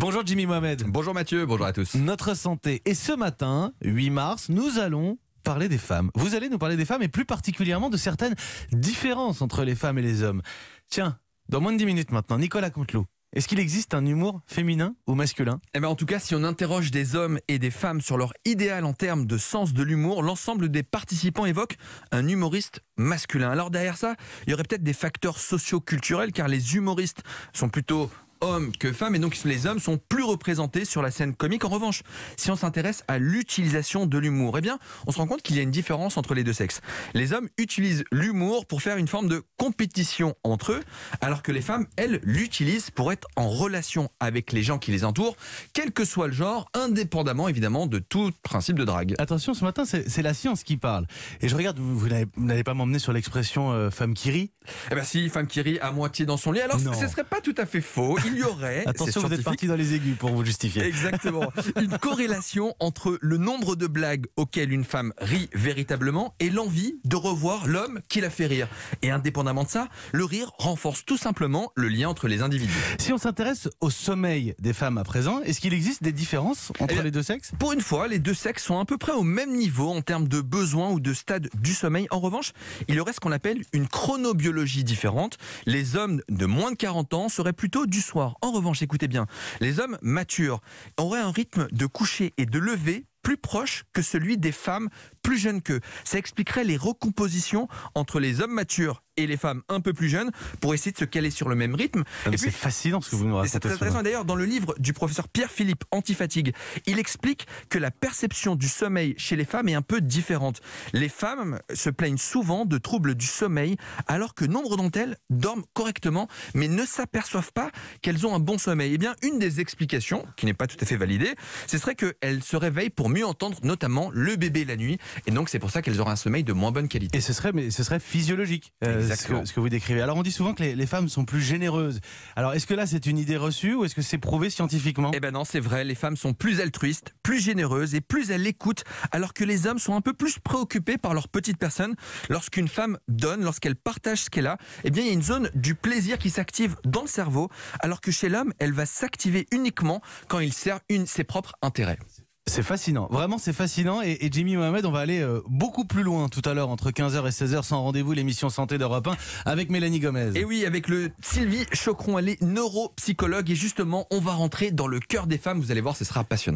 Bonjour Jimmy Mohamed. Bonjour Mathieu, bonjour à tous. Notre santé. Et ce matin, 8 mars, nous allons parler des femmes. Vous allez nous parler des femmes et plus particulièrement de certaines différences entre les femmes et les hommes. Tiens, dans moins de 10 minutes maintenant, Nicolas Contelot, Est-ce qu'il existe un humour féminin ou masculin eh bien En tout cas, si on interroge des hommes et des femmes sur leur idéal en termes de sens de l'humour, l'ensemble des participants évoquent un humoriste masculin. Alors derrière ça, il y aurait peut-être des facteurs socio-culturels, car les humoristes sont plutôt hommes que femmes, et donc les hommes sont plus représentés sur la scène comique. En revanche, si on s'intéresse à l'utilisation de l'humour, eh bien, on se rend compte qu'il y a une différence entre les deux sexes. Les hommes utilisent l'humour pour faire une forme de compétition entre eux, alors que les femmes, elles, l'utilisent pour être en relation avec les gens qui les entourent, quel que soit le genre, indépendamment évidemment de tout principe de drague. Attention, ce matin, c'est la science qui parle. Et je regarde, vous, n'avez n'allez pas m'emmener sur l'expression euh, femme qui rit Eh bien si, femme qui rit à moitié dans son lit. Alors, ce ne serait pas tout à fait faux il y aurait. Attention, vous êtes parti dans les aigus pour vous justifier. Exactement. Une corrélation entre le nombre de blagues auxquelles une femme rit véritablement et l'envie de revoir l'homme qui la fait rire. Et indépendamment de ça, le rire renforce tout simplement le lien entre les individus. Si on s'intéresse au sommeil des femmes à présent, est-ce qu'il existe des différences entre eh les deux sexes Pour une fois, les deux sexes sont à peu près au même niveau en termes de besoins ou de stade du sommeil. En revanche, il y aurait ce qu'on appelle une chronobiologie différente. Les hommes de moins de 40 ans seraient plutôt du soir en revanche, écoutez bien, les hommes matures auraient un rythme de coucher et de lever plus proche que celui des femmes plus jeunes qu'eux. Ça expliquerait les recompositions entre les hommes matures et les femmes un peu plus jeunes pour essayer de se caler sur le même rythme. c'est fascinant ce que vous nous racontez. C'est très intéressant. D'ailleurs, dans le livre du professeur Pierre-Philippe Antifatigue, il explique que la perception du sommeil chez les femmes est un peu différente. Les femmes se plaignent souvent de troubles du sommeil alors que nombre d'entre elles dorment correctement mais ne s'aperçoivent pas qu'elles ont un bon sommeil. Et eh bien, une des explications, qui n'est pas tout à fait validée, ce serait qu'elles se réveillent pour mieux entendre notamment le bébé la nuit. Et donc, c'est pour ça qu'elles auront un sommeil de moins bonne qualité. Et ce serait, mais ce serait physiologique. Euh, ce que, ce que, vous décrivez. Alors on dit souvent que les, femmes sont plus généreuses. Alors est-ce que là c'est une idée reçue ou est-ce que c'est prouvé scientifiquement Eh ben non, c'est vrai, les femmes sont plus altruistes, plus généreuses et plus elles écoutent. alors que les hommes sont un peu plus préoccupés par leur petite personne. Lorsqu'une femme donne, lorsqu'elle partage ce qu'elle a, eh bien il y a une zone du plaisir qui s'active dans le cerveau, alors que chez l'homme, elle va s'activer uniquement quand il sert ses propres intérêts. C'est fascinant, vraiment c'est fascinant. Et, et, Jimmy Mohamed, on va aller euh, beaucoup plus loin tout à l'heure, entre 15h et 16h, sans rendez-vous, l'émission Santé d'Europe 1 avec Mélanie Gomez. Et oui, avec le Sylvie Chocron, elle est neuropsychologue. Et justement, on va rentrer dans le cœur des femmes. Vous allez voir, ce sera passionnant.